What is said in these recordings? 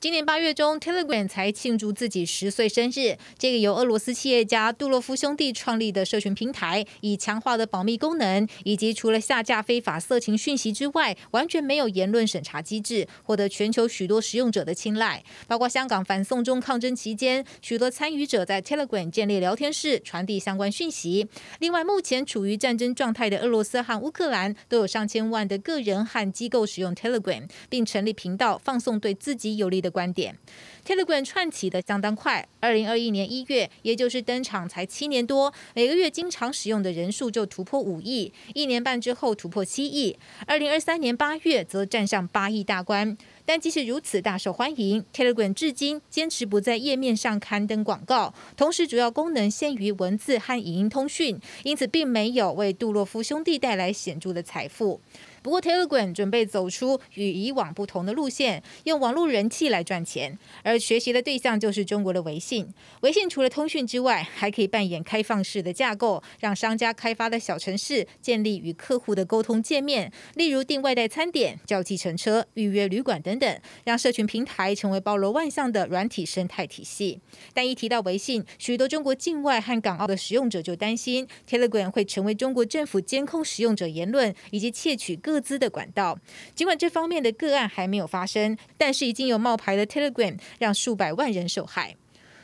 今年八月中，Telegram 才庆祝自己十岁生日。这个由俄罗斯企业家杜洛夫兄弟创立的社群平台，以强化的保密功能，以及除了下架非法色情讯息之外，完全没有言论审查机制，获得全球许多使用者的青睐。包括香港反送中抗争期间，许多参与者在 Telegram 建立聊天室，传递相关讯息。另外，目前处于战争状态的俄罗斯和乌克兰，都有上千万的个人和机构使用 Telegram，并成立频道放送对自己有利的。观点，Telegram 串起的相当快。二零二一年一月，也就是登场才七年多，每个月经常使用的人数就突破五亿，一年半之后突破七亿，二零二三年八月则站上八亿大关。但即使如此大受欢迎，Telegram 至今坚持不在页面上刊登广告，同时主要功能限于文字和语音通讯，因此并没有为杜洛夫兄弟带来显著的财富。不过，Telegram 准备走出与以往不同的路线，用网络人气来赚钱，而学习的对象就是中国的微信。微信除了通讯之外，还可以扮演开放式的架构，让商家开发的小城市建立与客户的沟通界面，例如订外带餐点、叫计程车、预约旅馆等等，让社群平台成为包罗万象的软体生态体系。但一提到微信，许多中国境外和港澳的使用者就担心，Telegram 会成为中国政府监控使用者言论以及窃取各。各兹的管道。尽管这方面的个案还没有发生，但是已经有冒牌的 Telegram 让数百万人受害。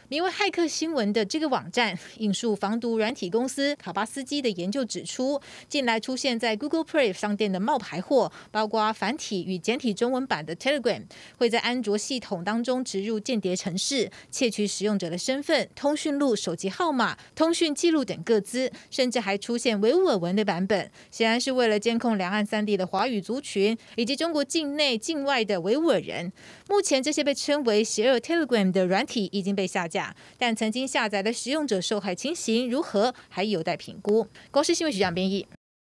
名为“骇客新闻”的这个网站引述防毒软体公司卡巴斯基的研究指出，近来出现在 Google Play 商店的冒牌货，包括繁体与简体中文版的 Telegram，会在安卓系统当中植入间谍程式，窃取使用者的身份、通讯录、手机号码、通讯记录等各资，甚至还出现维吾尔文的版本，显然是为了监控两岸三地的华语族群以及中国境内境外的维吾尔人。目前，这些被称为“邪恶 Telegram” 的软体已经被下架。但曾经下载的使用者受害情形如何，还有待评估。公司新闻局长编译。